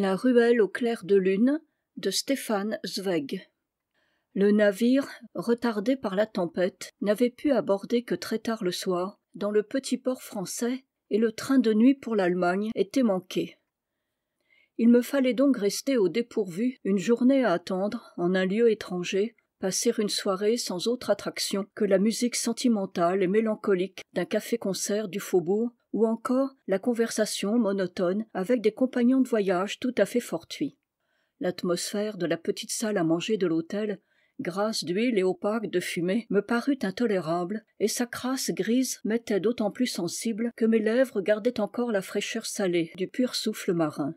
la ruelle au clair de lune de Stéphane zweig le navire retardé par la tempête n'avait pu aborder que très tard le soir dans le petit port français et le train de nuit pour l'allemagne était manqué il me fallait donc rester au dépourvu une journée à attendre en un lieu étranger passer une soirée sans autre attraction que la musique sentimentale et mélancolique d'un café-concert du faubourg ou encore la conversation monotone avec des compagnons de voyage tout à fait fortuits l'atmosphère de la petite salle à manger de l'hôtel grasse d'huile et opaque de fumée me parut intolérable et sa crasse grise m'était d'autant plus sensible que mes lèvres gardaient encore la fraîcheur salée du pur souffle marin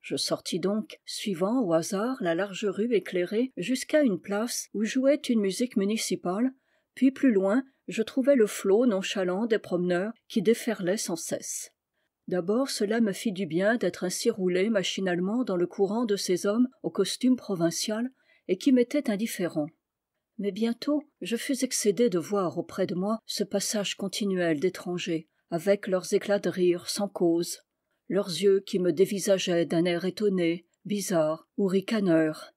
je sortis donc suivant au hasard la large rue éclairée jusqu'à une place où jouait une musique municipale puis plus loin je trouvai le flot nonchalant des promeneurs qui déferlaient sans cesse d'abord cela me fit du bien d'être ainsi roulé machinalement dans le courant de ces hommes au costume provincial et qui m'étaient indifférents mais bientôt je fus excédé de voir auprès de moi ce passage continuel d'étrangers avec leurs éclats de rire sans cause leurs yeux qui me dévisageaient d'un air étonné bizarre ou ricaneur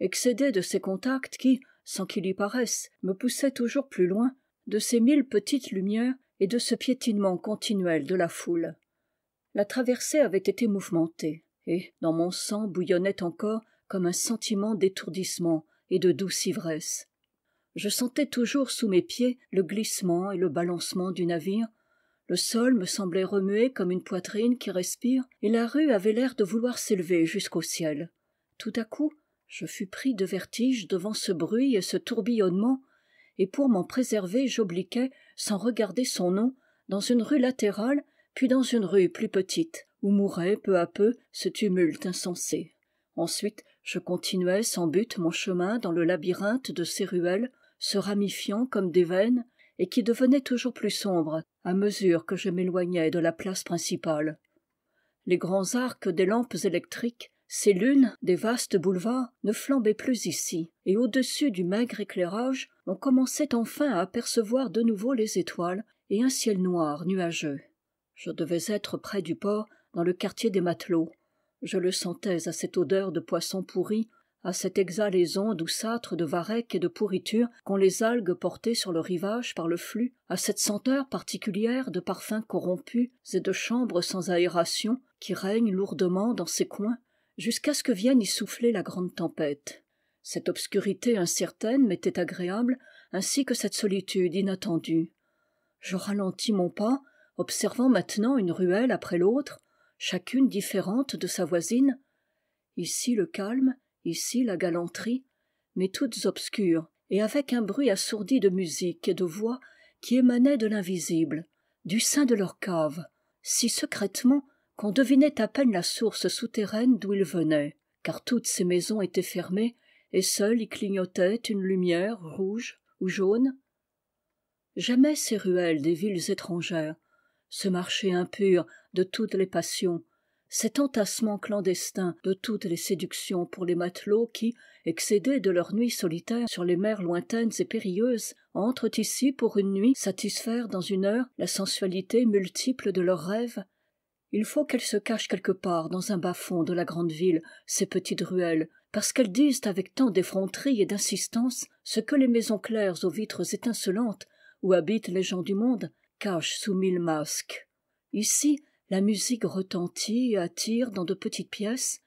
excédé de ces contacts qui sans qu'il y paraisse me poussait toujours plus loin de ces mille petites lumières et de ce piétinement continuel de la foule la traversée avait été mouvementée et dans mon sang bouillonnait encore comme un sentiment d'étourdissement et de douce ivresse je sentais toujours sous mes pieds le glissement et le balancement du navire le sol me semblait remuer comme une poitrine qui respire et la rue avait l'air de vouloir s'élever jusqu'au ciel tout à coup je fus pris de vertige devant ce bruit et ce tourbillonnement et pour m'en préserver j'obliquai sans regarder son nom dans une rue latérale puis dans une rue plus petite où mourait peu à peu ce tumulte insensé ensuite je continuai sans but mon chemin dans le labyrinthe de ces ruelles se ramifiant comme des veines et qui devenaient toujours plus sombres à mesure que je m'éloignais de la place principale les grands arcs des lampes électriques ces lunes des vastes boulevards ne flambaient plus ici et au-dessus du maigre éclairage on commençait enfin à apercevoir de nouveau les étoiles et un ciel noir nuageux je devais être près du port dans le quartier des matelots je le sentais à cette odeur de poisson pourri à cette exhalaison douceâtre de varech et de pourriture qu'ont les algues portées sur le rivage par le flux à cette senteur particulière de parfums corrompus et de chambres sans aération qui règne lourdement dans ces coins jusqu'à ce que vienne y souffler la grande tempête cette obscurité incertaine m'était agréable ainsi que cette solitude inattendue je ralentis mon pas observant maintenant une ruelle après l'autre chacune différente de sa voisine ici le calme ici la galanterie mais toutes obscures et avec un bruit assourdi de musique et de voix qui émanait de l'invisible du sein de leur cave si secrètement qu'on devinait à peine la source souterraine d'où il venait car toutes ces maisons étaient fermées et seule y clignotait une lumière rouge ou jaune Jamais ces ruelles des villes étrangères ce marché impur de toutes les passions cet entassement clandestin de toutes les séductions pour les matelots qui excédés de leur nuit solitaire sur les mers lointaines et périlleuses entrent ici pour une nuit satisfaire dans une heure la sensualité multiple de leurs rêves il faut qu'elles se cachent quelque part dans un bas-fond de la grande ville ces petites ruelles parce qu'elles disent avec tant d'effronterie et d'insistance ce que les maisons claires aux vitres étincelantes où habitent les gens du monde cachent sous mille masques ici la musique retentit et attire dans de petites pièces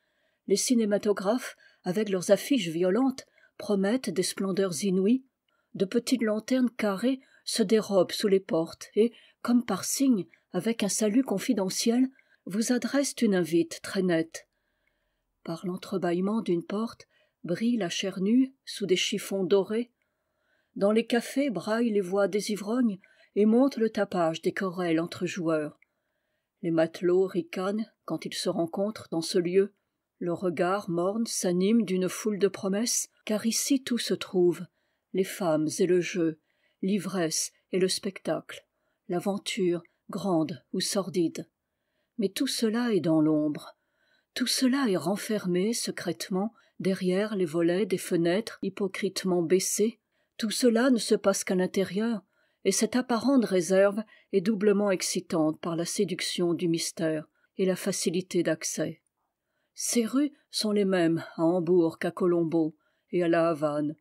les cinématographes avec leurs affiches violentes promettent des splendeurs inouïes de petites lanternes carrées se dérobent sous les portes et comme par signe avec un salut confidentiel vous adressent une invite très nette par l'entrebâillement d'une porte brille la chair nue sous des chiffons dorés dans les cafés braillent les voix des ivrognes et monte le tapage des querelles entre joueurs les matelots ricanent quand ils se rencontrent dans ce lieu le regard morne s'anime d'une foule de promesses car ici tout se trouve les femmes et le jeu l'ivresse et le spectacle l'aventure grande ou sordide mais tout cela est dans l'ombre tout cela est renfermé secrètement derrière les volets des fenêtres hypocritement baissés tout cela ne se passe qu'à l'intérieur et cette apparente réserve est doublement excitante par la séduction du mystère et la facilité d'accès ces rues sont les mêmes à hambourg qu'à colombo et à la havane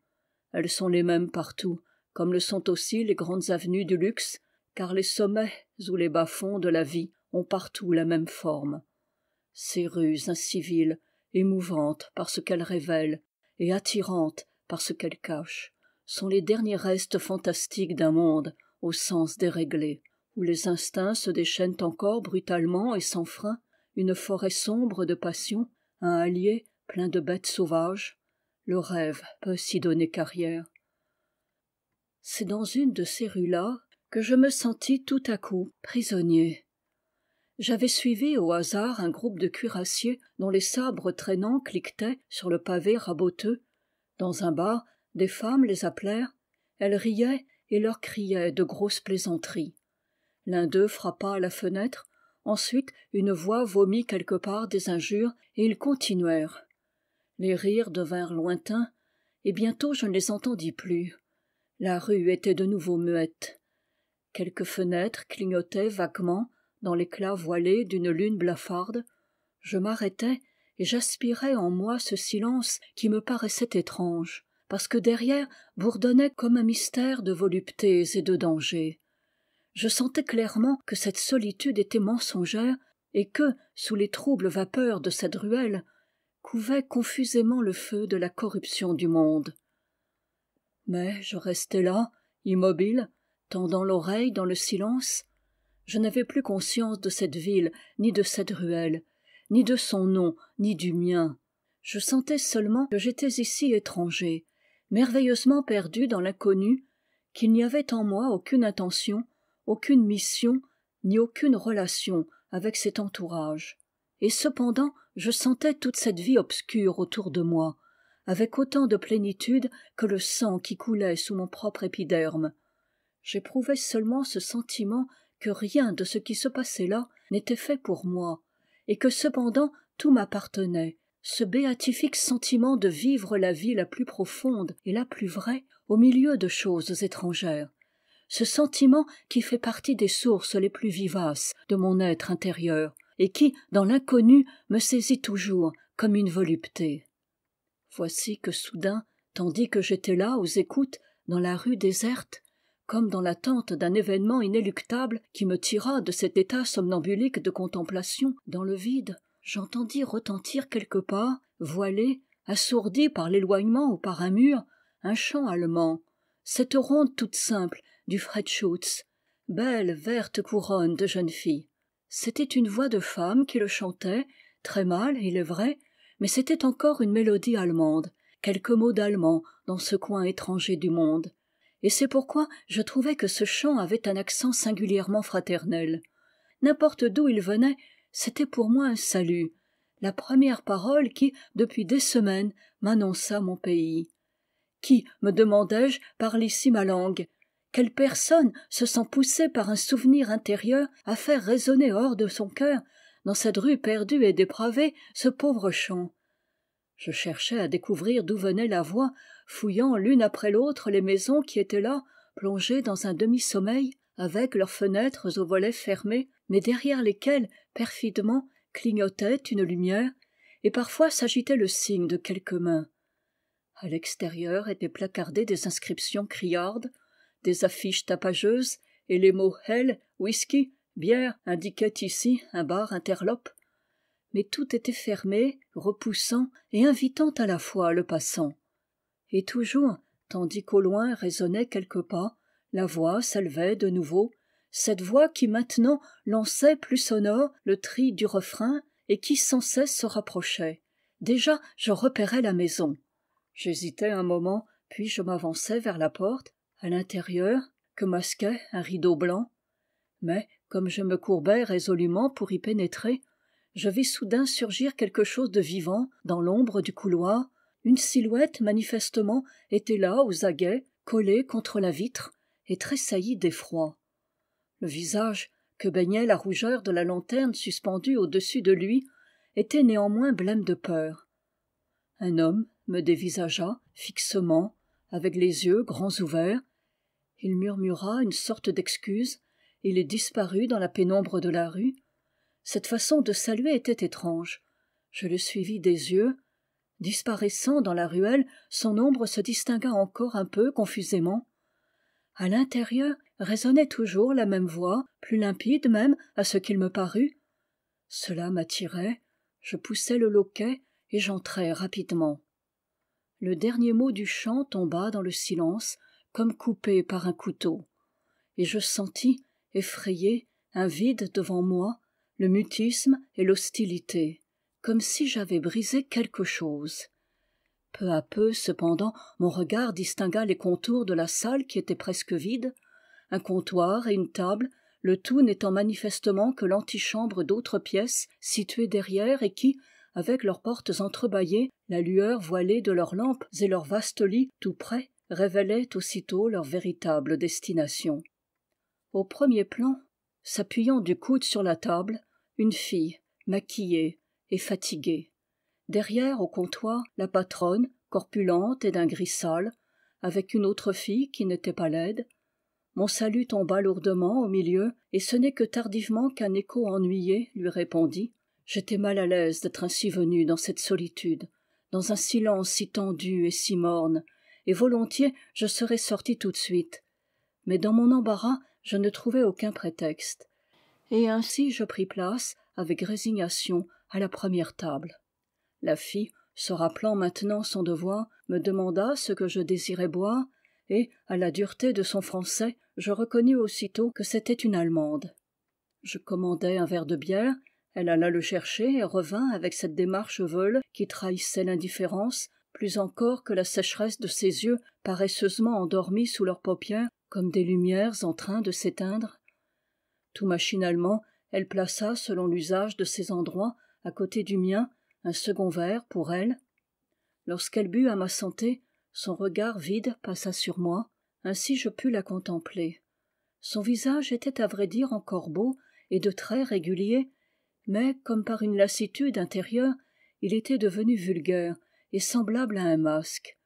elles sont les mêmes partout comme le sont aussi les grandes avenues du luxe car les sommets où les bas-fonds de la vie ont partout la même forme ces rues inciviles émouvantes par ce qu'elles révèlent et attirantes par ce qu'elles cachent sont les derniers restes fantastiques d'un monde au sens déréglé où les instincts se déchaînent encore brutalement et sans frein une forêt sombre de passions un hallier plein de bêtes sauvages le rêve peut s'y donner carrière c'est dans une de ces rues là que je me sentis tout à coup prisonnier j'avais suivi au hasard un groupe de cuirassiers dont les sabres traînants cliquetaient sur le pavé raboteux dans un bar des femmes les appelèrent elles riaient et leur criaient de grosses plaisanteries l'un d'eux frappa à la fenêtre ensuite une voix vomit quelque part des injures et ils continuèrent les rires devinrent lointains et bientôt je ne les entendis plus la rue était de nouveau muette quelques fenêtres clignotaient vaguement dans l'éclat voilé d'une lune blafarde je m'arrêtai et j'aspirais en moi ce silence qui me paraissait étrange parce que derrière bourdonnait comme un mystère de voluptés et de dangers je sentais clairement que cette solitude était mensongère et que sous les troubles vapeurs de cette ruelle couvait confusément le feu de la corruption du monde mais je restais là immobile tendant l'oreille dans le silence je n'avais plus conscience de cette ville ni de cette ruelle ni de son nom ni du mien je sentais seulement que j'étais ici étranger merveilleusement perdu dans l'inconnu qu'il n'y avait en moi aucune intention aucune mission ni aucune relation avec cet entourage et cependant je sentais toute cette vie obscure autour de moi avec autant de plénitude que le sang qui coulait sous mon propre épiderme j'éprouvais seulement ce sentiment que rien de ce qui se passait là n'était fait pour moi et que cependant tout m'appartenait ce béatifique sentiment de vivre la vie la plus profonde et la plus vraie au milieu de choses étrangères ce sentiment qui fait partie des sources les plus vivaces de mon être intérieur et qui dans l'inconnu me saisit toujours comme une volupté voici que soudain tandis que j'étais là aux écoutes dans la rue déserte comme dans l'attente d'un événement inéluctable qui me tira de cet état somnambulique de contemplation dans le vide j'entendis retentir quelque part voilé assourdi par l'éloignement ou par un mur un chant allemand cette ronde toute simple du schütz belle verte couronne de jeune fille c'était une voix de femme qui le chantait très mal il est vrai mais c'était encore une mélodie allemande quelques mots d'allemand dans ce coin étranger du monde et c'est pourquoi je trouvais que ce chant avait un accent singulièrement fraternel n'importe d'où il venait c'était pour moi un salut la première parole qui depuis des semaines m'annonça mon pays qui me demandai-je parle ici ma langue quelle personne se sent poussée par un souvenir intérieur à faire résonner hors de son cœur dans cette rue perdue et dépravée ce pauvre chant je cherchais à découvrir d'où venait la voix fouillant l'une après l'autre les maisons qui étaient là plongées dans un demi-sommeil avec leurs fenêtres aux volets fermés mais derrière lesquelles perfidement clignotait une lumière et parfois s'agitait le signe de quelque main À l'extérieur étaient placardées des inscriptions criardes des affiches tapageuses et les mots Hell »,« whisky bière indiquaient ici un bar interlope mais tout était fermé repoussant et invitant à la fois le passant et toujours tandis qu'au loin résonnaient quelques pas la voix s'élevait de nouveau cette voix qui maintenant lançait plus sonore le tri du refrain et qui sans cesse se rapprochait déjà je repérais la maison j'hésitais un moment puis je m'avançai vers la porte à l'intérieur que masquait un rideau blanc mais comme je me courbais résolument pour y pénétrer je vis soudain surgir quelque chose de vivant dans l'ombre du couloir une silhouette manifestement était là aux aguets collée contre la vitre et tressaillit d'effroi le visage que baignait la rougeur de la lanterne suspendue au-dessus de lui était néanmoins blême de peur un homme me dévisagea fixement avec les yeux grands ouverts il murmura une sorte d'excuse et il disparut dans la pénombre de la rue cette façon de saluer était étrange je le suivis des yeux disparaissant dans la ruelle son ombre se distingua encore un peu confusément À l'intérieur résonnait toujours la même voix plus limpide même à ce qu'il me parut cela m'attirait je poussai le loquet et j'entrai rapidement le dernier mot du chant tomba dans le silence comme coupé par un couteau et je sentis effrayé un vide devant moi le mutisme et l'hostilité comme si j'avais brisé quelque chose peu à peu cependant mon regard distingua les contours de la salle qui était presque vide un comptoir et une table le tout n'étant manifestement que l'antichambre d'autres pièces situées derrière et qui avec leurs portes entrebâillées la lueur voilée de leurs lampes et leurs vastes lits tout près révélaient aussitôt leur véritable destination au premier plan s'appuyant du coude sur la table une fille maquillée et fatiguée, derrière au comptoir la patronne corpulente et d'un gris sale avec une autre fille qui n'était pas laide mon salut tomba lourdement au milieu et ce n'est que tardivement qu'un écho ennuyé lui répondit j'étais mal à l'aise d'être ainsi venu dans cette solitude dans un silence si tendu et si morne et volontiers je serais sorti tout de suite mais dans mon embarras je ne trouvai aucun prétexte et ainsi je pris place avec résignation à la première table la fille se rappelant maintenant son devoir me demanda ce que je désirais boire et à la dureté de son français je reconnus aussitôt que c'était une allemande je commandai un verre de bière elle alla le chercher et revint avec cette démarche veule qui trahissait l'indifférence plus encore que la sécheresse de ses yeux paresseusement endormis sous leurs paupières comme des lumières en train de s'éteindre tout machinalement elle plaça selon l'usage de ces endroits à côté du mien un second verre pour elle lorsqu'elle but à ma santé son regard vide passa sur moi ainsi je pus la contempler son visage était à vrai dire encore beau et de traits réguliers mais comme par une lassitude intérieure il était devenu vulgaire et semblable à un masque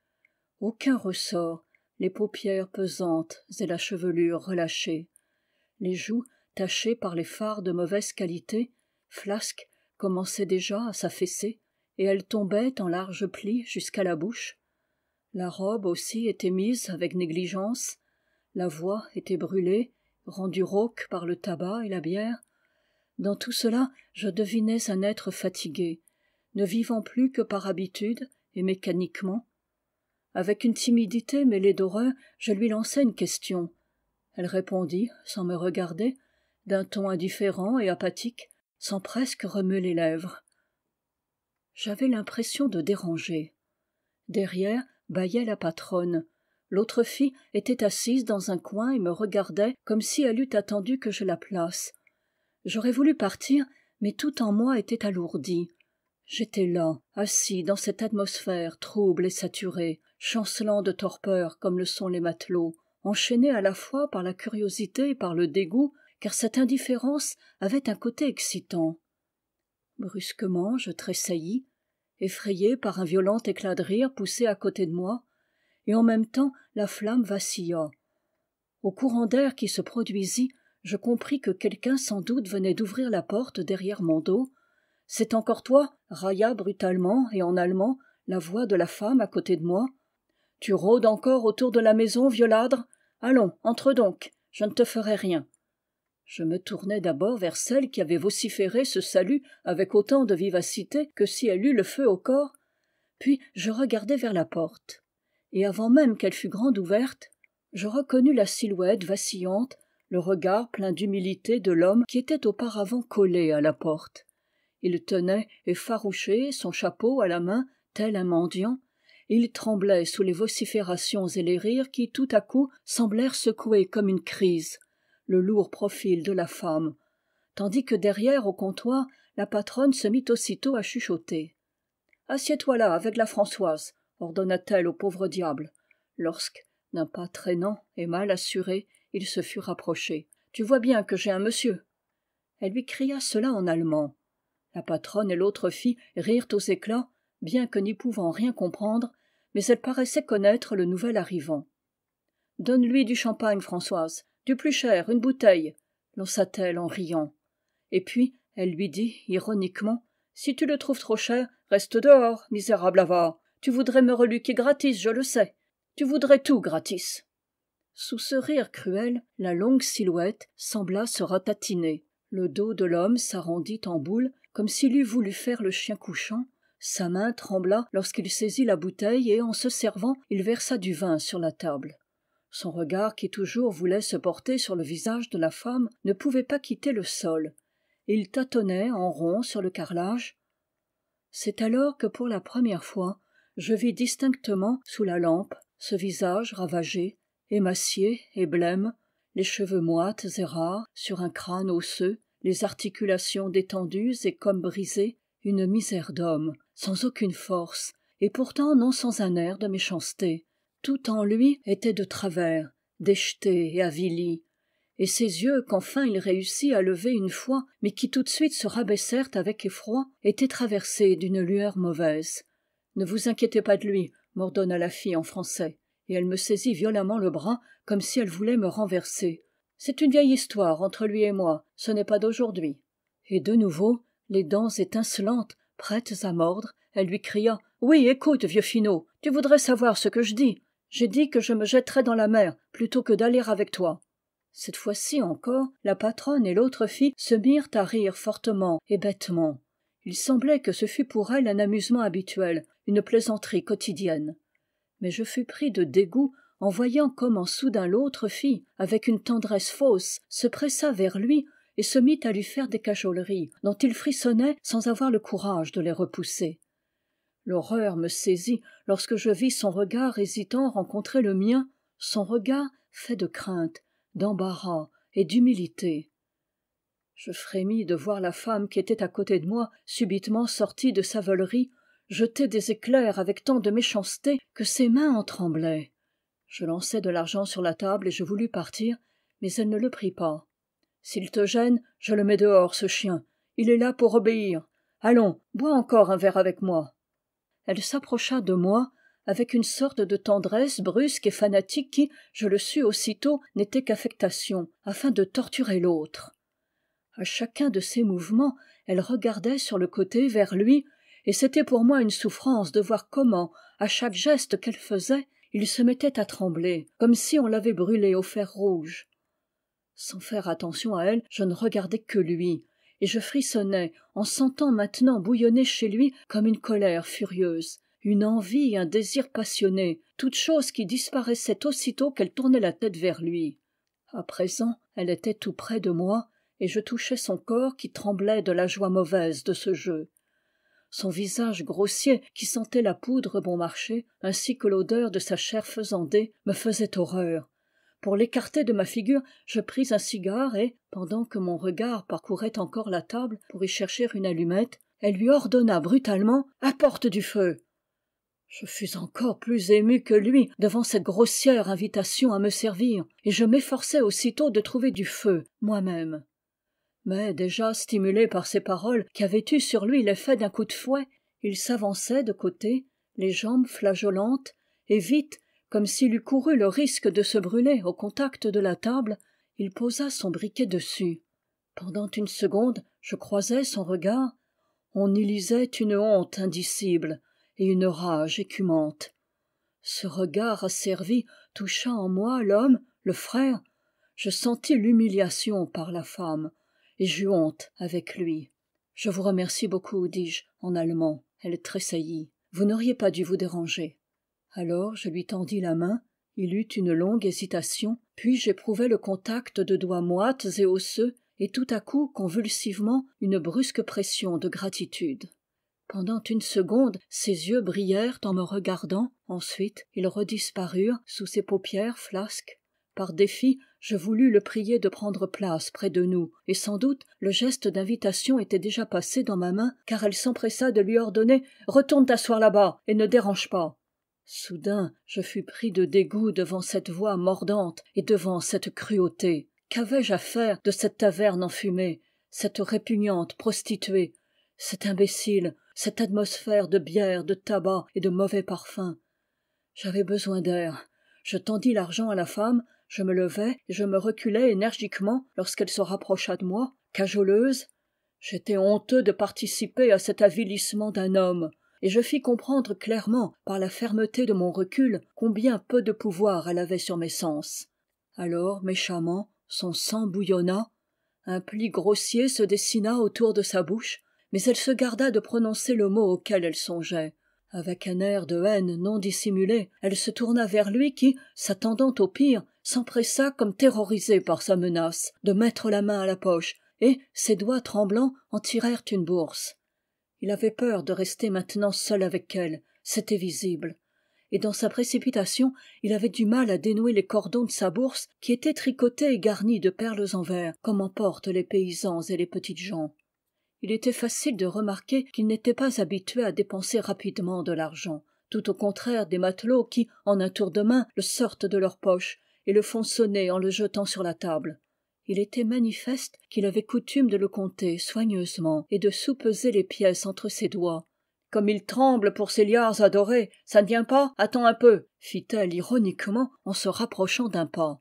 aucun ressort les paupières pesantes et la chevelure relâchée les joues tachées par les fards de mauvaise qualité flasques commençait déjà à s'affaisser et elle tombait en larges plis jusqu'à la bouche la robe aussi était mise avec négligence la voix était brûlée rendue rauque par le tabac et la bière dans tout cela je devinais un être fatigué ne vivant plus que par habitude et mécaniquement avec une timidité mêlée d'horreur je lui lançai une question elle répondit sans me regarder d'un ton indifférent et apathique sans presque remuer les lèvres j'avais l'impression de déranger derrière bâillait la patronne l'autre fille était assise dans un coin et me regardait comme si elle eût attendu que je la place j'aurais voulu partir mais tout en moi était alourdi j'étais là assis dans cette atmosphère trouble et saturée chancelant de torpeur comme le sont les matelots enchaîné à la fois par la curiosité et par le dégoût car cette indifférence avait un côté excitant brusquement je tressaillis effrayé par un violent éclat de rire poussé à côté de moi et en même temps la flamme vacilla au courant d'air qui se produisit je compris que quelqu'un sans doute venait d'ouvrir la porte derrière mon dos c'est encore toi railla brutalement et en allemand la voix de la femme à côté de moi tu rôdes encore autour de la maison vieux ladre allons entre donc je ne te ferai rien je me tournai d'abord vers celle qui avait vociféré ce salut avec autant de vivacité que si elle eût le feu au corps puis je regardai vers la porte et avant même qu'elle fût grande ouverte je reconnus la silhouette vacillante le regard plein d'humilité de l'homme qui était auparavant collé à la porte il tenait effarouché son chapeau à la main tel un mendiant et il tremblait sous les vociférations et les rires qui tout à coup semblèrent secouer comme une crise le lourd profil de la femme tandis que derrière au comptoir la patronne se mit aussitôt à chuchoter assieds-toi là avec la françoise ordonna-t-elle au pauvre diable lorsque d'un pas traînant et mal assuré il se fut rapproché tu vois bien que j'ai un monsieur elle lui cria cela en allemand la patronne et l'autre fille rirent aux éclats bien que n'y pouvant rien comprendre mais elles paraissaient connaître le nouvel arrivant donne-lui du champagne françoise du plus cher une bouteille lança t elle en riant et puis elle lui dit ironiquement si tu le trouves trop cher reste dehors misérable avare tu voudrais me reluquer gratis je le sais tu voudrais tout gratis sous ce rire cruel la longue silhouette sembla se ratatiner le dos de l'homme s'arrondit en boule comme s'il eût voulu faire le chien couchant sa main trembla lorsqu'il saisit la bouteille et en se servant il versa du vin sur la table son regard qui toujours voulait se porter sur le visage de la femme ne pouvait pas quitter le sol et il tâtonnait en rond sur le carrelage c'est alors que pour la première fois je vis distinctement sous la lampe ce visage ravagé émacié et blême les cheveux moites et rares sur un crâne osseux les articulations détendues et comme brisées une misère d'homme sans aucune force et pourtant non sans un air de méchanceté tout en lui était de travers déjeté et avili et ses yeux qu'enfin il réussit à lever une fois mais qui tout de suite se rabaissèrent avec effroi étaient traversés d'une lueur mauvaise ne vous inquiétez pas de lui m'ordonna la fille en français et elle me saisit violemment le bras comme si elle voulait me renverser c'est une vieille histoire entre lui et moi ce n'est pas d'aujourd'hui et de nouveau les dents étincelantes prêtes à mordre elle lui cria oui écoute vieux finot tu voudrais savoir ce que je dis j'ai dit que je me jetterais dans la mer plutôt que d'aller avec toi cette fois-ci encore la patronne et l'autre fille se mirent à rire fortement et bêtement il semblait que ce fût pour elle un amusement habituel une plaisanterie quotidienne mais je fus pris de dégoût en voyant comment soudain l'autre fille avec une tendresse fausse se pressa vers lui et se mit à lui faire des cajoleries dont il frissonnait sans avoir le courage de les repousser l'horreur me saisit lorsque je vis son regard hésitant rencontrer le mien son regard fait de crainte d'embarras et d'humilité je frémis de voir la femme qui était à côté de moi subitement sortie de sa volerie, jeter des éclairs avec tant de méchanceté que ses mains en tremblaient je lançai de l'argent sur la table et je voulus partir mais elle ne le prit pas s'il te gêne je le mets dehors ce chien il est là pour obéir allons bois encore un verre avec moi elle s'approcha de moi avec une sorte de tendresse brusque et fanatique qui je le sus aussitôt n'était qu'affectation afin de torturer l'autre À chacun de ses mouvements elle regardait sur le côté vers lui et c'était pour moi une souffrance de voir comment à chaque geste qu'elle faisait il se mettait à trembler comme si on l'avait brûlé au fer rouge sans faire attention à elle je ne regardais que lui et je frissonnais en sentant maintenant bouillonner chez lui comme une colère furieuse une envie et un désir passionné toutes choses qui disparaissaient aussitôt qu'elle tournait la tête vers lui à présent elle était tout près de moi et je touchais son corps qui tremblait de la joie mauvaise de ce jeu son visage grossier qui sentait la poudre bon marché ainsi que l'odeur de sa chair faisandée me faisait horreur pour l'écarter de ma figure je pris un cigare et pendant que mon regard parcourait encore la table pour y chercher une allumette elle lui ordonna brutalement apporte du feu je fus encore plus ému que lui devant cette grossière invitation à me servir et je m'efforçai aussitôt de trouver du feu moi-même mais déjà stimulé par ces paroles qui avaient eu sur lui l'effet d'un coup de fouet il s'avançait de côté les jambes flageolantes et vite comme s'il eût couru le risque de se brûler au contact de la table il posa son briquet dessus pendant une seconde je croisai son regard on y lisait une honte indicible et une rage écumante ce regard asservi toucha en moi l'homme le frère je sentis l'humiliation par la femme et j'eus honte avec lui je vous remercie beaucoup dis-je en allemand elle tressaillit vous n'auriez pas dû vous déranger alors je lui tendis la main il eut une longue hésitation puis j'éprouvai le contact de doigts moites et osseux et tout à coup convulsivement une brusque pression de gratitude pendant une seconde ses yeux brillèrent en me regardant ensuite ils redisparurent sous ses paupières flasques par défi je voulus le prier de prendre place près de nous et sans doute le geste d'invitation était déjà passé dans ma main car elle s'empressa de lui ordonner retourne t'asseoir là-bas et ne dérange pas soudain je fus pris de dégoût devant cette voix mordante et devant cette cruauté quavais je à faire de cette taverne enfumée cette répugnante prostituée cet imbécile cette atmosphère de bière de tabac et de mauvais parfums j'avais besoin d'air je tendis l'argent à la femme je me levai et je me reculai énergiquement lorsqu'elle se rapprocha de moi cajoleuse j'étais honteux de participer à cet avilissement d'un homme et je fis comprendre clairement par la fermeté de mon recul combien peu de pouvoir elle avait sur mes sens alors méchamment son sang bouillonna un pli grossier se dessina autour de sa bouche mais elle se garda de prononcer le mot auquel elle songeait avec un air de haine non dissimulé, elle se tourna vers lui qui s'attendant au pire s'empressa comme terrorisé par sa menace de mettre la main à la poche et ses doigts tremblants en tirèrent une bourse il avait peur de rester maintenant seul avec elle c'était visible et dans sa précipitation il avait du mal à dénouer les cordons de sa bourse qui étaient tricotés et garnis de perles en verre comme en portent les paysans et les petites gens il était facile de remarquer qu'il n'était pas habitué à dépenser rapidement de l'argent tout au contraire des matelots qui en un tour de main le sortent de leur poche et le font sonner en le jetant sur la table il était manifeste qu'il avait coutume de le compter soigneusement et de soupeser les pièces entre ses doigts comme il tremble pour ses liards adorés ça ne vient pas attends un peu fit-elle ironiquement en se rapprochant d'un pas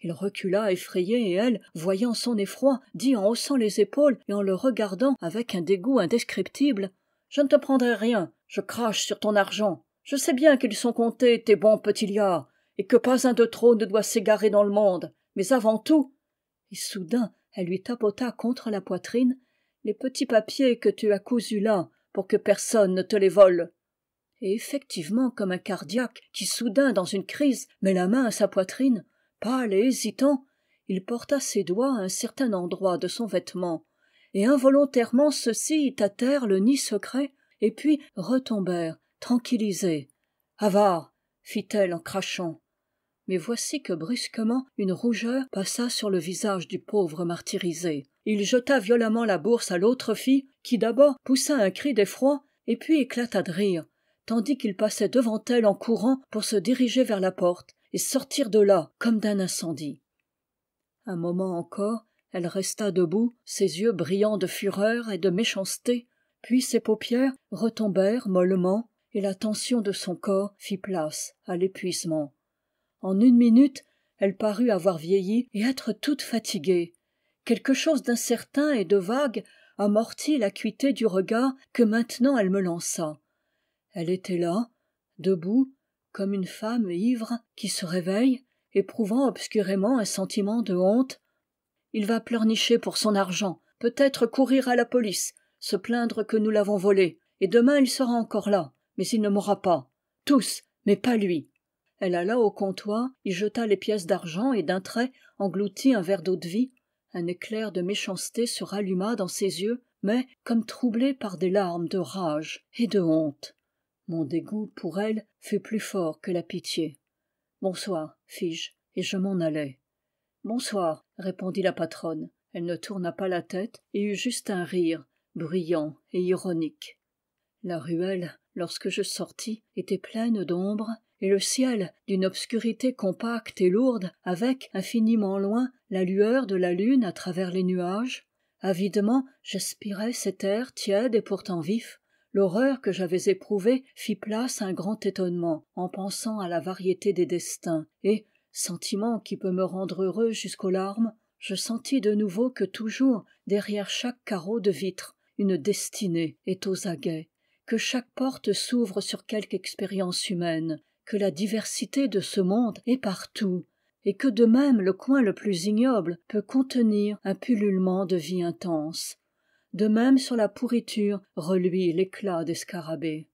il recula effrayé et elle voyant son effroi dit en haussant les épaules et en le regardant avec un dégoût indescriptible je ne te prendrai rien je crache sur ton argent je sais bien qu'ils sont comptés tes bons petits liards et que pas un de trop ne doit s'égarer dans le monde mais avant tout et soudain elle lui tapota contre la poitrine les petits papiers que tu as cousus là pour que personne ne te les vole et effectivement comme un cardiaque qui soudain dans une crise met la main à sa poitrine pâle et hésitant il porta ses doigts à un certain endroit de son vêtement et involontairement ceux-ci y le nid secret et puis retombèrent tranquillisés avare fit-elle en crachant mais voici que brusquement une rougeur passa sur le visage du pauvre martyrisé il jeta violemment la bourse à l'autre fille qui d'abord poussa un cri d'effroi et puis éclata de rire tandis qu'il passait devant elle en courant pour se diriger vers la porte et sortir de là comme d'un incendie un moment encore elle resta debout ses yeux brillants de fureur et de méchanceté puis ses paupières retombèrent mollement et la tension de son corps fit place à l'épuisement en une minute elle parut avoir vieilli et être toute fatiguée quelque chose d'incertain et de vague amortit l'acuité du regard que maintenant elle me lança elle était là debout comme une femme ivre qui se réveille éprouvant obscurément un sentiment de honte il va pleurnicher pour son argent peut-être courir à la police se plaindre que nous l'avons volé et demain il sera encore là mais il ne mourra pas tous mais pas lui elle alla au comptoir y jeta les pièces d'argent et d'un trait engloutit un verre d'eau-de-vie un éclair de méchanceté se ralluma dans ses yeux mais comme troublé par des larmes de rage et de honte mon dégoût pour elle fut plus fort que la pitié bonsoir fis-je et je m'en allai bonsoir répondit la patronne elle ne tourna pas la tête et eut juste un rire bruyant et ironique la ruelle lorsque je sortis était pleine d'ombre et le ciel d'une obscurité compacte et lourde avec infiniment loin la lueur de la lune à travers les nuages avidement j'aspirais cet air tiède et pourtant vif l'horreur que j'avais éprouvée fit place à un grand étonnement en pensant à la variété des destins et sentiment qui peut me rendre heureux jusqu'aux larmes je sentis de nouveau que toujours derrière chaque carreau de vitre une destinée est aux aguets que chaque porte s'ouvre sur quelque expérience humaine que la diversité de ce monde est partout et que de même le coin le plus ignoble peut contenir un pullulement de vie intense de même sur la pourriture reluit l'éclat des scarabées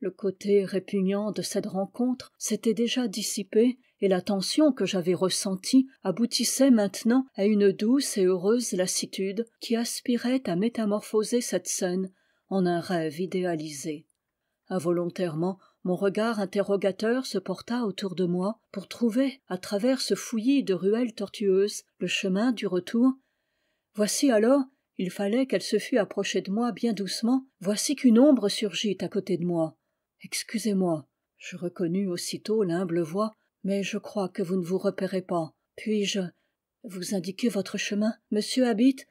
le côté répugnant de cette rencontre s'était déjà dissipé et la tension que j'avais ressentie aboutissait maintenant à une douce et heureuse lassitude qui aspirait à métamorphoser cette scène en un rêve idéalisé involontairement mon regard interrogateur se porta autour de moi pour trouver à travers ce fouillis de ruelles tortueuses le chemin du retour voici alors il fallait qu'elle se fût approchée de moi bien doucement voici qu'une ombre surgit à côté de moi excusez-moi je reconnus aussitôt l'humble voix mais je crois que vous ne vous repérez pas puis-je vous indiquer votre chemin monsieur habite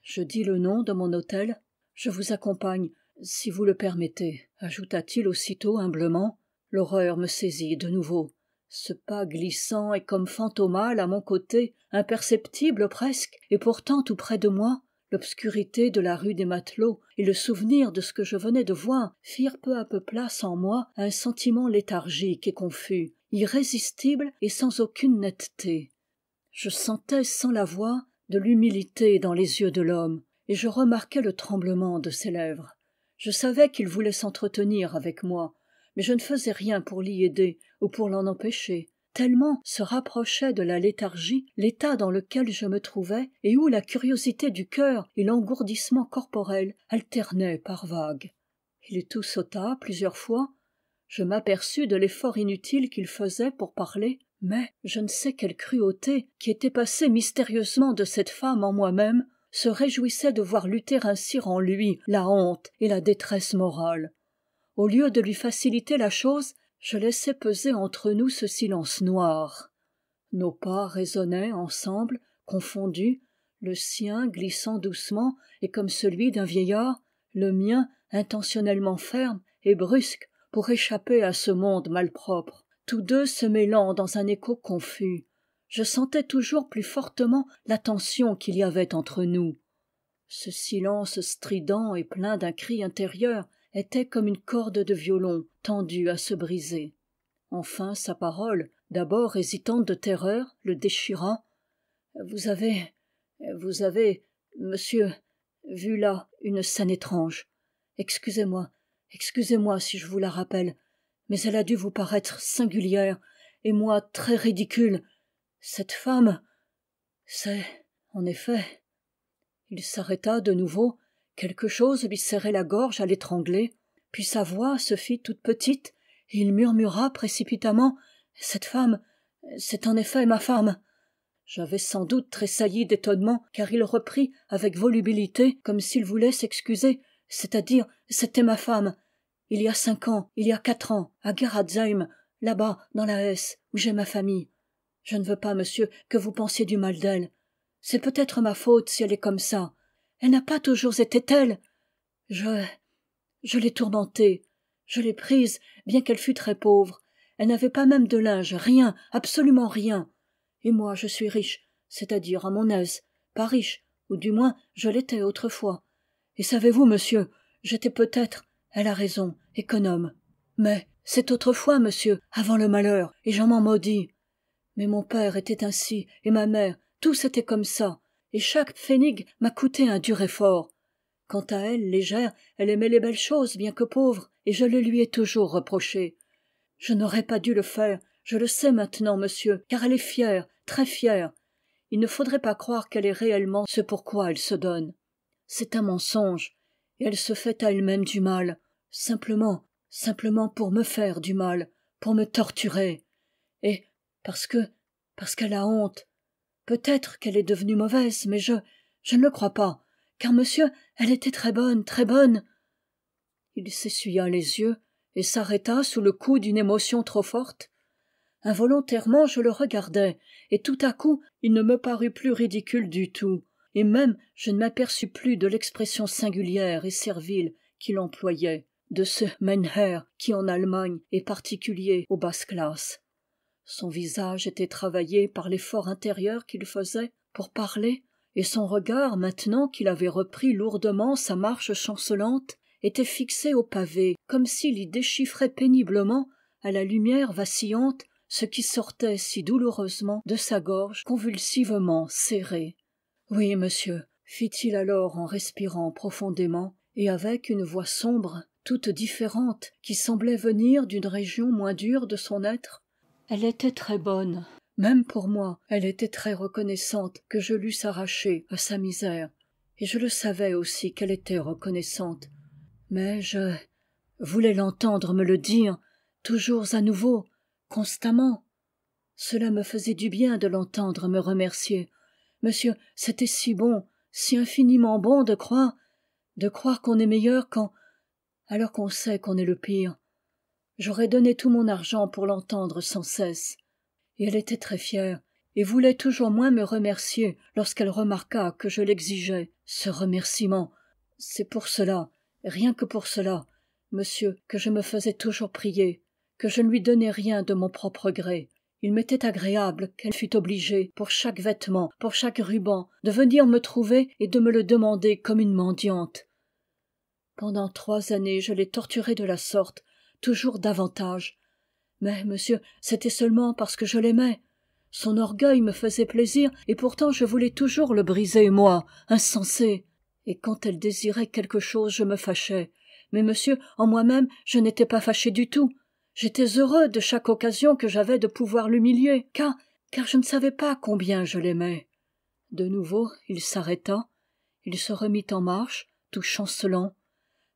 je dis le nom de mon hôtel je vous accompagne si vous le permettez ajouta-t-il aussitôt humblement l'horreur me saisit de nouveau ce pas glissant et comme fantomal à mon côté imperceptible presque et pourtant tout près de moi l'obscurité de la rue des matelots et le souvenir de ce que je venais de voir firent peu à peu place en moi à un sentiment léthargique et confus irrésistible et sans aucune netteté je sentais sans la voix de l'humilité dans les yeux de l'homme et je remarquais le tremblement de ses lèvres je savais qu'il voulait s'entretenir avec moi mais je ne faisais rien pour l'y aider ou pour l'en empêcher tellement se rapprochait de la léthargie l'état dans lequel je me trouvais et où la curiosité du cœur et l'engourdissement corporel alternaient par vagues il tout sauta plusieurs fois je m'aperçus de l'effort inutile qu'il faisait pour parler mais je ne sais quelle cruauté qui était passée mystérieusement de cette femme en moi-même se réjouissait de voir lutter ainsi en lui la honte et la détresse morale au lieu de lui faciliter la chose je laissais peser entre nous ce silence noir nos pas résonnaient ensemble confondus le sien glissant doucement et comme celui d'un vieillard le mien intentionnellement ferme et brusque pour échapper à ce monde malpropre tous deux se mêlant dans un écho confus je sentais toujours plus fortement la tension qu'il y avait entre nous ce silence strident et plein d'un cri intérieur était comme une corde de violon tendue à se briser enfin sa parole d'abord hésitante de terreur le déchira. « vous avez vous avez monsieur vu là une scène étrange excusez-moi excusez-moi si je vous la rappelle mais elle a dû vous paraître singulière et moi très ridicule cette femme c'est en effet il s'arrêta de nouveau quelque chose lui serrait la gorge à l'étrangler puis sa voix se fit toute petite et il murmura précipitamment cette femme c'est en effet ma femme j'avais sans doute tressailli d'étonnement car il reprit avec volubilité comme s'il voulait s'excuser c'est-à-dire c'était ma femme il y a cinq ans il y a quatre ans à gerolzheim là-bas dans la hesse où j'ai ma famille je ne veux pas monsieur que vous pensiez du mal d'elle c'est peut-être ma faute si elle est comme ça elle n'a pas toujours été telle je je l'ai tourmentée je l'ai prise bien qu'elle fût très pauvre elle n'avait pas même de linge rien absolument rien et moi je suis riche c'est-à-dire à mon aise pas riche ou du moins je l'étais autrefois et savez-vous monsieur j'étais peut-être elle a raison économe mais c'est autrefois monsieur avant le malheur et j'en m'en maudis mais mon père était ainsi et ma mère tous étaient comme ça et chaque pfennig m'a coûté un dur effort quant à elle légère elle aimait les belles choses bien que pauvre et je le lui ai toujours reproché je n'aurais pas dû le faire je le sais maintenant monsieur car elle est fière très fière il ne faudrait pas croire qu'elle est réellement ce pour quoi elle se donne c'est un mensonge et elle se fait à elle-même du mal simplement simplement pour me faire du mal pour me torturer et parce que parce qu'elle a honte peut-être qu'elle est devenue mauvaise mais je je ne le crois pas car monsieur elle était très bonne très bonne il s'essuya les yeux et s'arrêta sous le coup d'une émotion trop forte involontairement je le regardai et tout à coup il ne me parut plus ridicule du tout et même je ne m'aperçus plus de l'expression singulière et servile qu'il employait de ce Menher » qui en allemagne est particulier aux basses classes son visage était travaillé par l'effort intérieur qu'il faisait pour parler et son regard maintenant qu'il avait repris lourdement sa marche chancelante était fixé au pavé comme s'il y déchiffrait péniblement à la lumière vacillante ce qui sortait si douloureusement de sa gorge convulsivement serrée oui monsieur fit-il alors en respirant profondément et avec une voix sombre toute différente qui semblait venir d'une région moins dure de son être elle était très bonne même pour moi elle était très reconnaissante que je l'eusse arrachée à sa misère et je le savais aussi qu'elle était reconnaissante mais je voulais l'entendre me le dire toujours à nouveau constamment cela me faisait du bien de l'entendre me remercier monsieur c'était si bon si infiniment bon de croire de croire qu'on est meilleur quand alors qu'on sait qu'on est le pire j'aurais donné tout mon argent pour l'entendre sans cesse et elle était très fière et voulait toujours moins me remercier lorsqu'elle remarqua que je l'exigeais ce remerciement c'est pour cela rien que pour cela monsieur que je me faisais toujours prier que je ne lui donnais rien de mon propre gré il m'était agréable qu'elle fût obligée pour chaque vêtement pour chaque ruban de venir me trouver et de me le demander comme une mendiante pendant trois années je l'ai torturée de la sorte toujours davantage mais monsieur c'était seulement parce que je l'aimais son orgueil me faisait plaisir et pourtant je voulais toujours le briser moi insensé et quand elle désirait quelque chose je me fâchais mais monsieur en moi-même je n'étais pas fâché du tout j'étais heureux de chaque occasion que j'avais de pouvoir l'humilier car car je ne savais pas combien je l'aimais de nouveau il s'arrêta il se remit en marche tout chancelant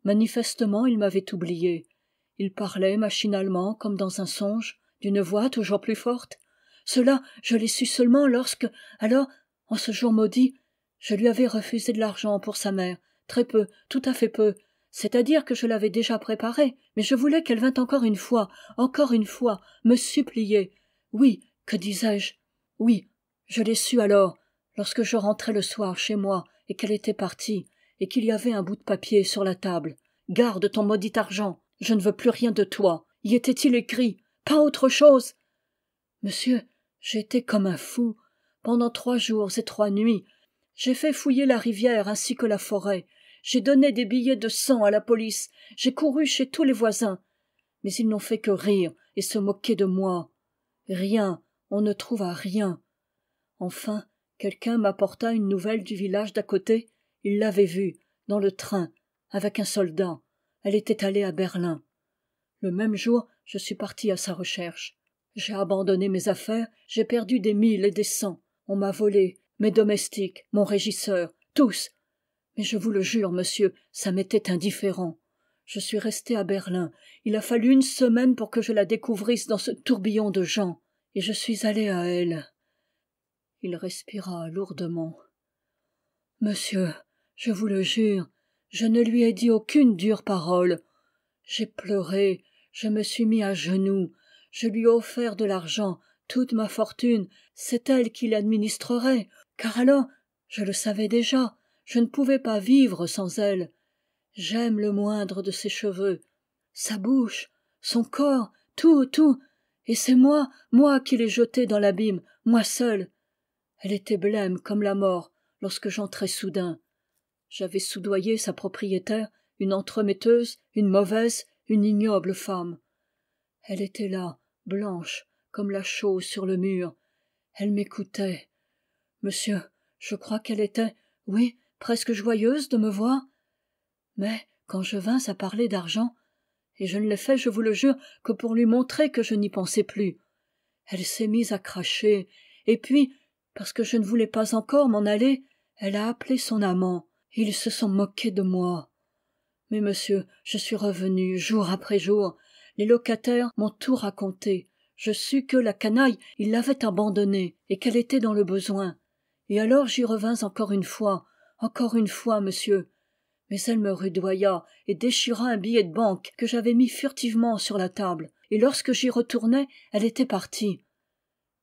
manifestement il m'avait oublié il parlait machinalement comme dans un songe d'une voix toujours plus forte cela je l'ai su seulement lorsque alors en ce jour maudit je lui avais refusé de l'argent pour sa mère très peu tout à fait peu c'est-à-dire que je l'avais déjà préparé, mais je voulais qu'elle vînt encore une fois encore une fois me supplier oui que disais-je oui je l'ai su alors lorsque je rentrais le soir chez moi et qu'elle était partie et qu'il y avait un bout de papier sur la table garde ton maudit argent je ne veux plus rien de toi y était-il écrit pas autre chose monsieur j'ai été comme un fou pendant trois jours et trois nuits j'ai fait fouiller la rivière ainsi que la forêt j'ai donné des billets de sang à la police j'ai couru chez tous les voisins mais ils n'ont fait que rire et se moquer de moi rien on ne trouva rien enfin quelqu'un m'apporta une nouvelle du village d'à côté il l'avait vue dans le train avec un soldat elle était allée à berlin le même jour je suis parti à sa recherche j'ai abandonné mes affaires j'ai perdu des mille et des cents on m'a volé mes domestiques mon régisseur tous mais je vous le jure monsieur ça m'était indifférent je suis resté à berlin il a fallu une semaine pour que je la découvrisse dans ce tourbillon de gens et je suis allé à elle il respira lourdement monsieur je vous le jure je ne lui ai dit aucune dure parole j'ai pleuré je me suis mis à genoux je lui ai offert de l'argent toute ma fortune c'est elle qui l'administrerait car alors je le savais déjà je ne pouvais pas vivre sans elle j'aime le moindre de ses cheveux sa bouche son corps tout tout et c'est moi moi qui l'ai jetée dans l'abîme moi seule elle était blême comme la mort lorsque j'entrai soudain j'avais soudoyé sa propriétaire une entremetteuse une mauvaise une ignoble femme elle était là blanche comme la chaux sur le mur elle m'écoutait monsieur je crois qu'elle était oui presque joyeuse de me voir mais quand je vins à parler d'argent et je ne l'ai fait je vous le jure que pour lui montrer que je n'y pensais plus elle s'est mise à cracher et puis parce que je ne voulais pas encore m'en aller elle a appelé son amant ils se sont moqués de moi mais monsieur je suis revenu jour après jour les locataires m'ont tout raconté je sus que la canaille ils l'avaient abandonnée et qu'elle était dans le besoin et alors j'y revins encore une fois encore une fois monsieur mais elle me rudoya et déchira un billet de banque que j'avais mis furtivement sur la table et lorsque j'y retournai elle était partie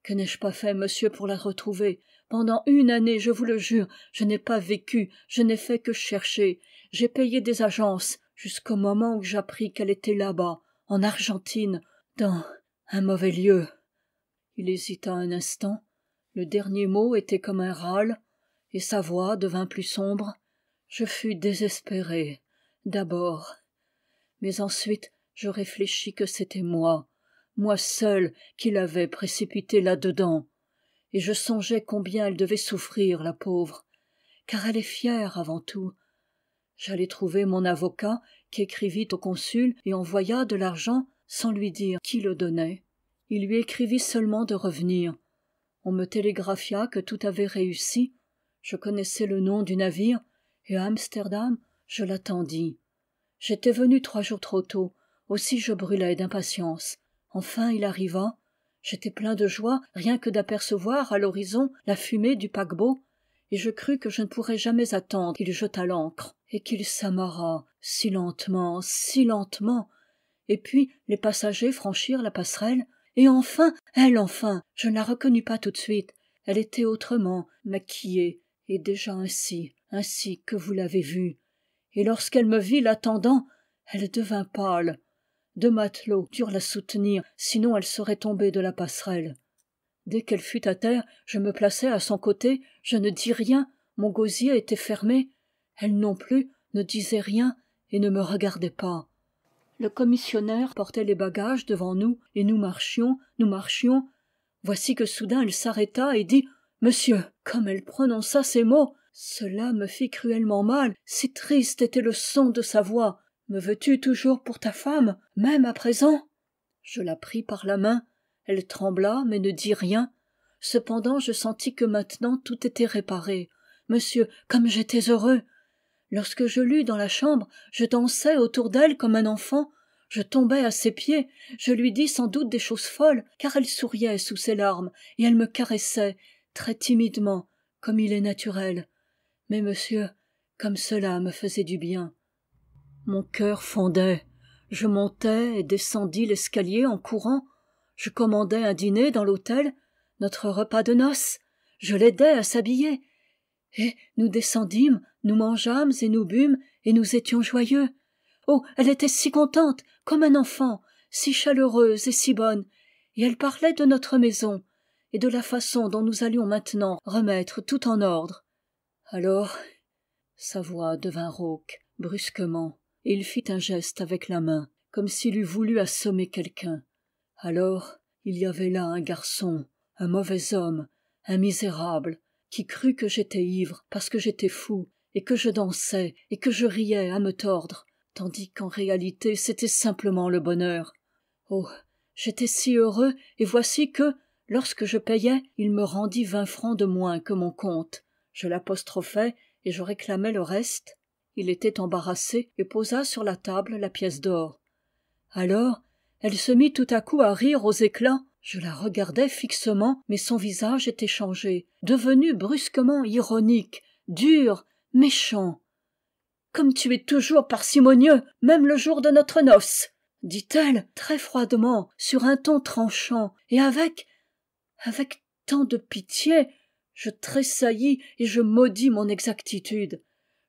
que n'ai-je pas fait monsieur pour la retrouver pendant une année je vous le jure je n'ai pas vécu je n'ai fait que chercher j'ai payé des agences jusqu'au moment où j'appris qu'elle était là-bas en argentine dans un mauvais lieu il hésita un instant le dernier mot était comme un râle et sa voix devint plus sombre je fus désespéré d'abord mais ensuite je réfléchis que c'était moi moi seul qui l'avais précipité là-dedans et je songeais combien elle devait souffrir la pauvre car elle est fière avant tout j'allai trouver mon avocat qui écrivit au consul et envoya de l'argent sans lui dire qui le donnait il lui écrivit seulement de revenir on me télégraphia que tout avait réussi je connaissais le nom du navire et à amsterdam je l'attendis j'étais venu trois jours trop tôt aussi je brûlais d'impatience enfin il arriva j'étais plein de joie rien que d'apercevoir à l'horizon la fumée du paquebot et je crus que je ne pourrais jamais attendre qu'il jetât l'ancre et qu'il s'amarra, si lentement si lentement et puis les passagers franchirent la passerelle et enfin elle enfin je ne la reconnus pas tout de suite elle était autrement maquillée et déjà ainsi ainsi que vous l'avez vue et lorsqu'elle me vit l'attendant elle devint pâle deux matelots durent la soutenir sinon elle serait tombée de la passerelle dès qu'elle fut à terre je me plaçai à son côté je ne dis rien mon gosier était fermé elle non plus ne disait rien et ne me regardait pas le commissionnaire portait les bagages devant nous et nous marchions nous marchions voici que soudain elle s'arrêta et dit monsieur comme elle prononça ces mots cela me fit cruellement mal si triste était le son de sa voix me veux-tu toujours pour ta femme même à présent je la pris par la main elle trembla mais ne dit rien cependant je sentis que maintenant tout était réparé monsieur comme j'étais heureux lorsque je l'eus dans la chambre je dansais autour d'elle comme un enfant je tombai à ses pieds je lui dis sans doute des choses folles car elle souriait sous ses larmes et elle me caressait très timidement comme il est naturel mais monsieur comme cela me faisait du bien mon cœur fondait je montai et descendis l'escalier en courant je commandai un dîner dans l'hôtel notre repas de noces je l'aidai à s'habiller et nous descendîmes nous mangeâmes et nous bûmes et nous étions joyeux oh elle était si contente comme un enfant si chaleureuse et si bonne et elle parlait de notre maison et de la façon dont nous allions maintenant remettre tout en ordre alors sa voix devint rauque brusquement et il fit un geste avec la main comme s'il eût voulu assommer quelqu'un alors il y avait là un garçon un mauvais homme un misérable qui crut que j'étais ivre parce que j'étais fou et que je dansais et que je riais à me tordre tandis qu'en réalité c'était simplement le bonheur oh j'étais si heureux et voici que lorsque je payais il me rendit vingt francs de moins que mon compte je l'apostrophais, et je réclamai le reste il était embarrassé et posa sur la table la pièce d'or alors elle se mit tout à coup à rire aux éclats je la regardais fixement mais son visage était changé devenu brusquement ironique dur méchant comme tu es toujours parcimonieux même le jour de notre noce dit-elle très froidement sur un ton tranchant et avec avec tant de pitié je tressaillis et je maudis mon exactitude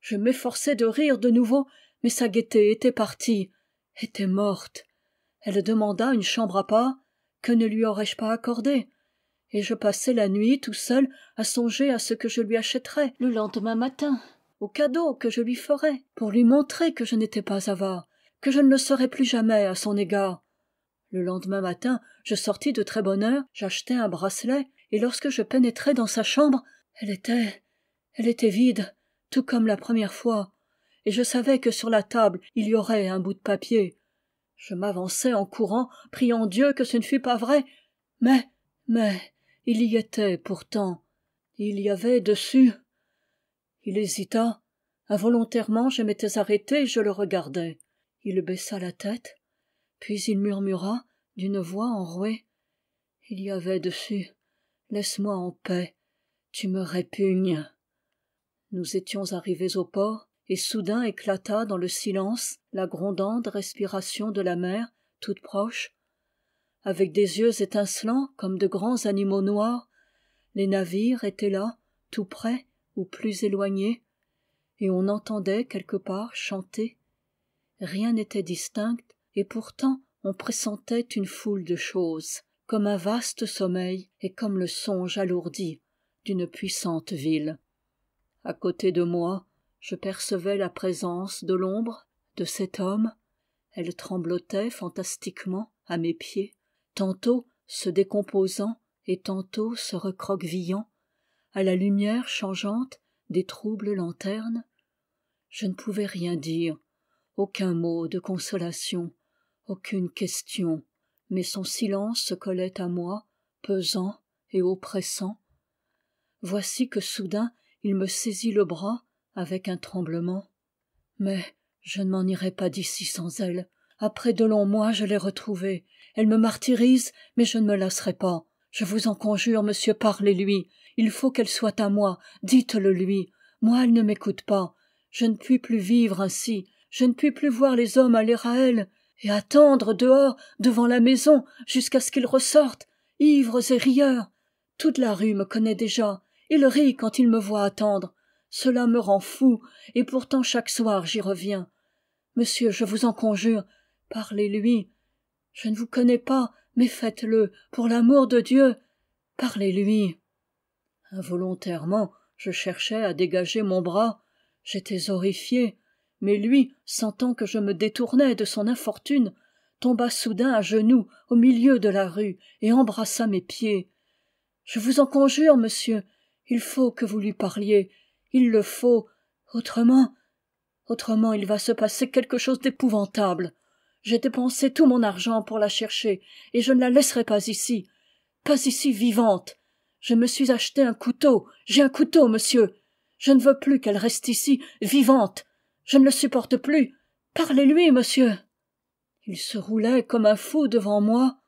je m'efforçais de rire de nouveau mais sa gaieté était partie était morte elle demanda une chambre à part que ne lui aurais-je pas accordé et je passai la nuit tout seul à songer à ce que je lui achèterais le lendemain matin au cadeau que je lui ferais pour lui montrer que je n'étais pas avare que je ne le serais plus jamais à son égard le lendemain matin je sortis de très bonne heure j'achetai un bracelet et lorsque je pénétrai dans sa chambre elle était elle était vide tout comme la première fois et je savais que sur la table il y aurait un bout de papier je m'avançai en courant priant dieu que ce ne fût pas vrai mais mais il y était pourtant il y avait dessus il hésita involontairement je m'étais arrêté et je le regardais il baissa la tête puis il murmura d'une voix enrouée il y avait dessus laisse-moi en paix tu me répugnes nous étions arrivés au port et soudain éclata dans le silence la grondante respiration de la mer toute proche avec des yeux étincelants comme de grands animaux noirs les navires étaient là tout près ou plus éloignés et on entendait quelque part chanter rien n'était distinct et pourtant on pressentait une foule de choses comme un vaste sommeil et comme le songe alourdi d'une puissante ville à côté de moi je percevais la présence de l'ombre de cet homme elle tremblotait fantastiquement à mes pieds tantôt se décomposant et tantôt se recroquevillant à la lumière changeante des troubles lanternes je ne pouvais rien dire aucun mot de consolation aucune question mais son silence se collait à moi pesant et oppressant voici que soudain il me saisit le bras avec un tremblement mais je ne m'en irai pas d'ici sans elle après de longs mois je l'ai retrouvée elle me martyrise mais je ne me lasserai pas je vous en conjure monsieur parlez lui il faut qu'elle soit à moi dites-le lui moi elle ne m'écoute pas je ne puis plus vivre ainsi je ne puis plus voir les hommes aller à elle et attendre dehors devant la maison jusqu'à ce qu'ils ressortent ivres et rieurs toute la rue me connaît déjà il rit quand il me voit attendre cela me rend fou et pourtant chaque soir j'y reviens monsieur je vous en conjure parlez-lui je ne vous connais pas mais faites-le pour l'amour de dieu parlez-lui involontairement je cherchais à dégager mon bras j'étais horrifié mais lui sentant que je me détournais de son infortune tomba soudain à genoux au milieu de la rue et embrassa mes pieds je vous en conjure monsieur il faut que vous lui parliez il le faut autrement autrement il va se passer quelque chose d'épouvantable j'ai dépensé tout mon argent pour la chercher et je ne la laisserai pas ici pas ici vivante je me suis acheté un couteau j'ai un couteau monsieur je ne veux plus qu'elle reste ici vivante je ne le supporte plus parlez-lui monsieur il se roulait comme un fou devant moi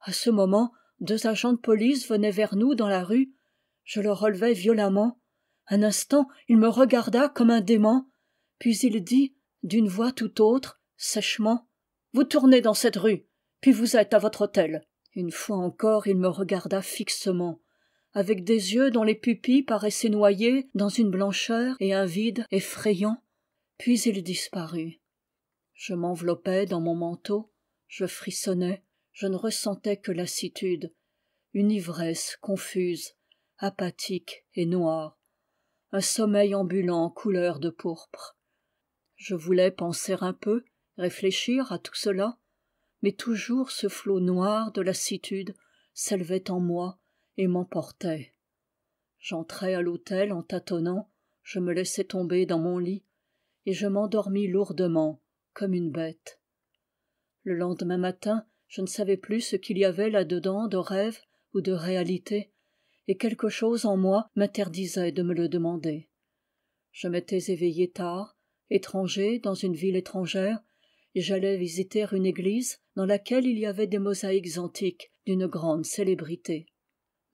à ce moment deux agents de police venaient vers nous dans la rue je le relevai violemment un instant il me regarda comme un démon, puis il dit d'une voix tout autre sèchement vous tournez dans cette rue puis vous êtes à votre hôtel une fois encore il me regarda fixement avec des yeux dont les pupilles paraissaient noyées dans une blancheur et un vide effrayant puis il disparut je m'enveloppai dans mon manteau je frissonnais je ne ressentais que lassitude une ivresse confuse apathique et noir, un sommeil ambulant couleur de pourpre je voulais penser un peu réfléchir à tout cela mais toujours ce flot noir de lassitude s'élevait en moi et m'emportait j'entrai à l'hôtel en tâtonnant je me laissai tomber dans mon lit et je m'endormis lourdement comme une bête le lendemain matin je ne savais plus ce qu'il y avait là dedans de rêve ou de réalité et quelque chose en moi m'interdisait de me le demander je m'étais éveillé tard étranger dans une ville étrangère et j'allais visiter une église dans laquelle il y avait des mosaïques antiques d'une grande célébrité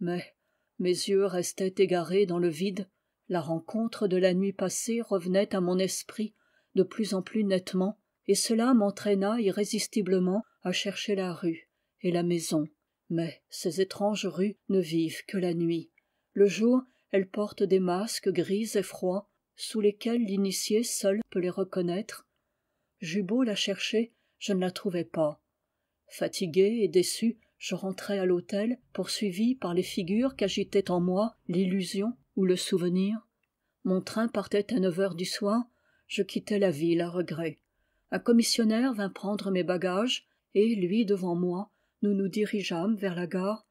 mais mes yeux restaient égarés dans le vide la rencontre de la nuit passée revenait à mon esprit de plus en plus nettement et cela m'entraîna irrésistiblement à chercher la rue et la maison mais ces étranges rues ne vivent que la nuit le jour elles portent des masques gris et froids sous lesquels l'initié seul peut les reconnaître j'eus beau la chercher je ne la trouvai pas fatigué et déçu je rentrai à l'hôtel poursuivi par les figures qu'agitaient en moi l'illusion ou le souvenir mon train partait à neuf heures du soir je quittai la ville à regret un commissionnaire vint prendre mes bagages et lui devant moi nous nous dirigeâmes vers la gare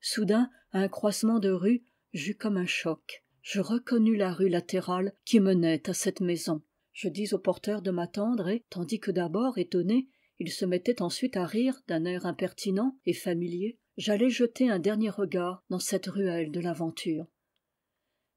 soudain à un croisement de rue, j'eus comme un choc je reconnus la rue latérale qui menait à cette maison je dis au porteur de m'attendre et tandis que d'abord étonné il se mettait ensuite à rire d'un air impertinent et familier j'allai jeter un dernier regard dans cette ruelle de l'aventure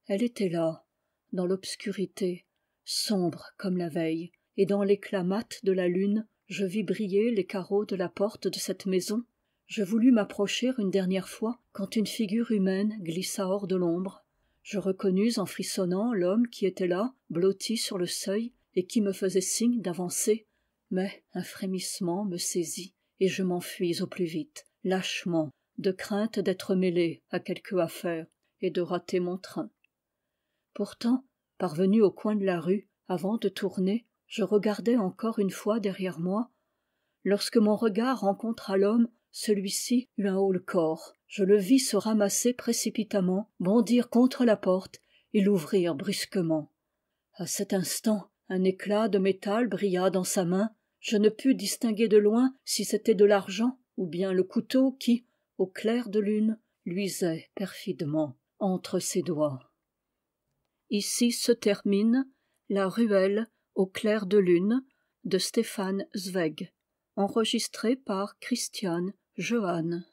elle était là dans l'obscurité sombre comme la veille et dans l'éclat mat de la lune je vis briller les carreaux de la porte de cette maison je voulus m'approcher une dernière fois quand une figure humaine glissa hors de l'ombre je reconnus en frissonnant l'homme qui était là blotti sur le seuil et qui me faisait signe d'avancer mais un frémissement me saisit et je m'enfuis au plus vite lâchement de crainte d'être mêlé à quelque affaire et de rater mon train pourtant parvenu au coin de la rue avant de tourner je regardai encore une fois derrière moi lorsque mon regard rencontra l'homme celui-ci eut un haut le corps je le vis se ramasser précipitamment bondir contre la porte et l'ouvrir brusquement à cet instant un éclat de métal brilla dans sa main je ne pus distinguer de loin si c'était de l'argent ou bien le couteau qui au clair de lune luisait perfidement entre ses doigts ici se termine la ruelle au clair de lune de stéphane zweig Живана.